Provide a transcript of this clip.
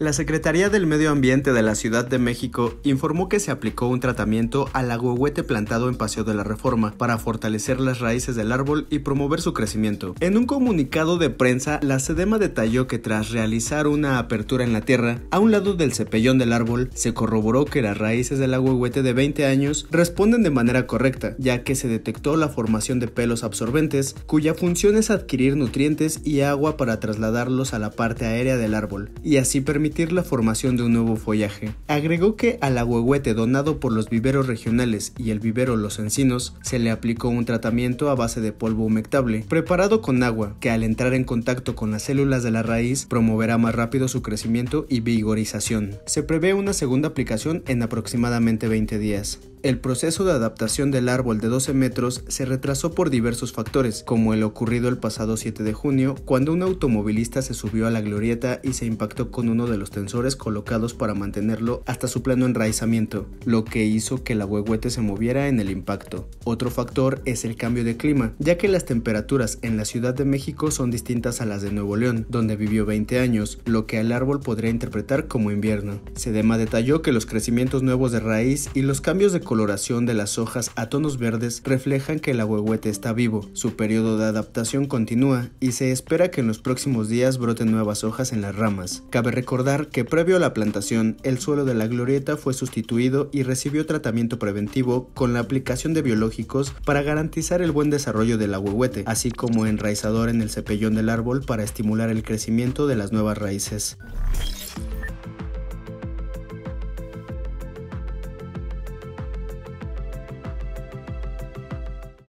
La Secretaría del Medio Ambiente de la Ciudad de México informó que se aplicó un tratamiento al agüehuete plantado en Paseo de la Reforma para fortalecer las raíces del árbol y promover su crecimiento. En un comunicado de prensa, la SEDEMA detalló que tras realizar una apertura en la tierra, a un lado del cepellón del árbol, se corroboró que las raíces del agüehuete de 20 años responden de manera correcta, ya que se detectó la formación de pelos absorbentes, cuya función es adquirir nutrientes y agua para trasladarlos a la parte aérea del árbol, y así permitir la formación de un nuevo follaje. Agregó que al agüehuete donado por los viveros regionales y el vivero Los Encinos se le aplicó un tratamiento a base de polvo humectable, preparado con agua, que al entrar en contacto con las células de la raíz promoverá más rápido su crecimiento y vigorización. Se prevé una segunda aplicación en aproximadamente 20 días. El proceso de adaptación del árbol de 12 metros se retrasó por diversos factores, como el ocurrido el pasado 7 de junio, cuando un automovilista se subió a la glorieta y se impactó con uno de los tensores colocados para mantenerlo hasta su plano enraizamiento, lo que hizo que la huehuete se moviera en el impacto. Otro factor es el cambio de clima, ya que las temperaturas en la Ciudad de México son distintas a las de Nuevo León, donde vivió 20 años, lo que al árbol podría interpretar como invierno. Sedema detalló que los crecimientos nuevos de raíz y los cambios de coloración de las hojas a tonos verdes reflejan que el agüehuete está vivo. Su periodo de adaptación continúa y se espera que en los próximos días broten nuevas hojas en las ramas. Cabe recordar que previo a la plantación, el suelo de la glorieta fue sustituido y recibió tratamiento preventivo con la aplicación de biológicos para garantizar el buen desarrollo del agüehuete, así como enraizador en el cepellón del árbol para estimular el crecimiento de las nuevas raíces.